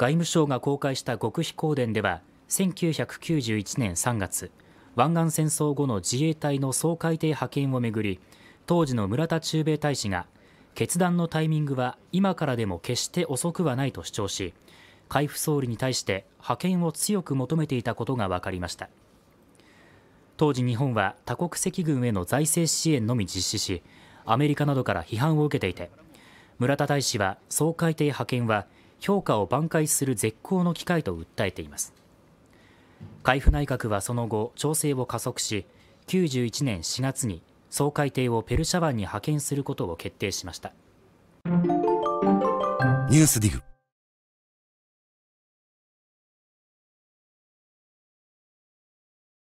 外務省が公開した極秘公電では1991年3月湾岸戦争後の自衛隊の総海底派遣をめぐり当時の村田駐米大使が決断のタイミングは今からでも決して遅くはないと主張し海部総理に対して派遣を強く求めていたことが分かりました当時日本は多国籍軍への財政支援のみ実施しアメリカなどから批判を受けていて村田大使は総海底派遣は評価を挽回する絶好の機会と訴えています海部内閣はその後調整を加速し91年4月に総会艇をペルシャ湾に派遣することを決定しましたニュースディグ